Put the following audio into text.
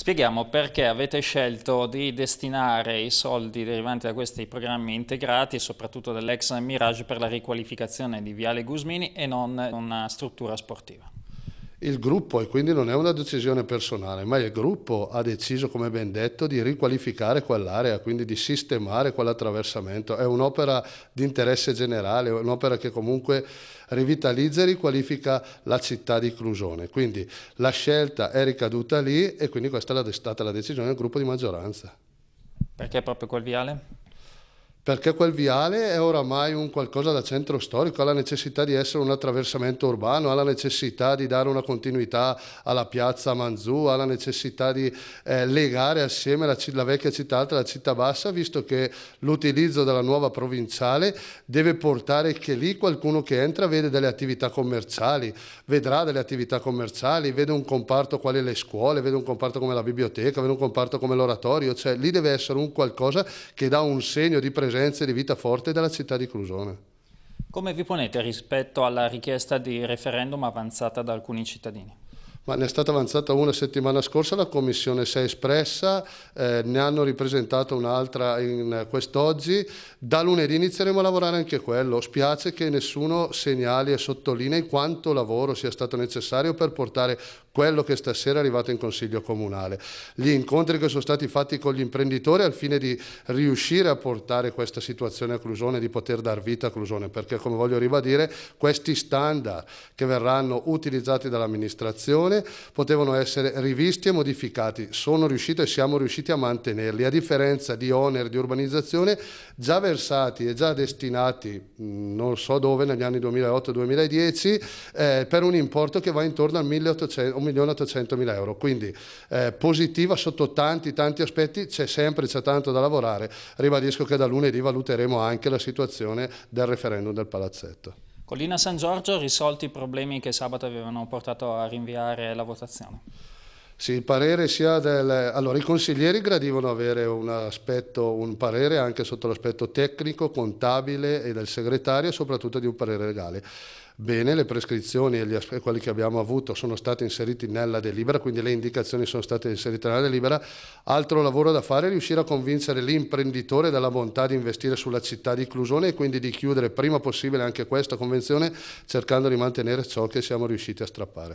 Spieghiamo perché avete scelto di destinare i soldi derivanti da questi programmi integrati, soprattutto dell'ex Mirage, per la riqualificazione di Viale Gusmini e non una struttura sportiva il gruppo, e quindi non è una decisione personale, ma il gruppo ha deciso, come ben detto, di riqualificare quell'area, quindi di sistemare quell'attraversamento. È un'opera di interesse generale, un'opera che comunque rivitalizza e riqualifica la città di Clusone. Quindi la scelta è ricaduta lì e quindi questa è stata la decisione del gruppo di maggioranza. Perché proprio quel viale? perché quel viale è oramai un qualcosa da centro storico, ha la necessità di essere un attraversamento urbano, ha la necessità di dare una continuità alla piazza Manzù, ha la necessità di eh, legare assieme la, la, vecchia città alta e la città bassa, visto che l'utilizzo della nuova provinciale deve portare che lì qualcuno che entra vede delle attività commerciali, vedrà delle attività commerciali, vede un comparto quale le scuole, vede un comparto come la biblioteca, vede un comparto come l'oratorio, cioè lì deve essere un qualcosa che dà un segno di presenza presenze di vita forte della città di Clusone. Come vi ponete rispetto alla richiesta di referendum avanzata da alcuni cittadini? Ma ne è stata avanzata una settimana scorsa, la Commissione si è espressa, eh, ne hanno ripresentata un'altra quest'oggi, da lunedì inizieremo a lavorare anche quello, spiace che nessuno segnali e sottolinei quanto lavoro sia stato necessario per portare quello che stasera è arrivato in Consiglio Comunale, gli incontri che sono stati fatti con gli imprenditori al fine di riuscire a portare questa situazione a Clusone, di poter dar vita a Clusone, perché come voglio ribadire questi standard che verranno utilizzati dall'amministrazione potevano essere rivisti e modificati, sono riusciti e siamo riusciti a mantenerli, a differenza di oner di urbanizzazione già versati e già destinati mm, non so dove negli anni 2008-2010 eh, per un importo che va intorno al 1800 1.800.000 euro, quindi eh, positiva sotto tanti tanti aspetti, c'è sempre, c'è tanto da lavorare, ribadisco che da lunedì valuteremo anche la situazione del referendum del palazzetto. Collina San Giorgio risolti i problemi che sabato avevano portato a rinviare la votazione. Sì, il parere sia del... Allora, i consiglieri gradivano avere un, aspetto, un parere anche sotto l'aspetto tecnico, contabile e del segretario, soprattutto di un parere legale. Bene, le prescrizioni e gli quelli che abbiamo avuto sono stati inseriti nella delibera, quindi le indicazioni sono state inserite nella delibera. Altro lavoro da fare è riuscire a convincere l'imprenditore della bontà di investire sulla città di Clusone e quindi di chiudere prima possibile anche questa convenzione cercando di mantenere ciò che siamo riusciti a strappare.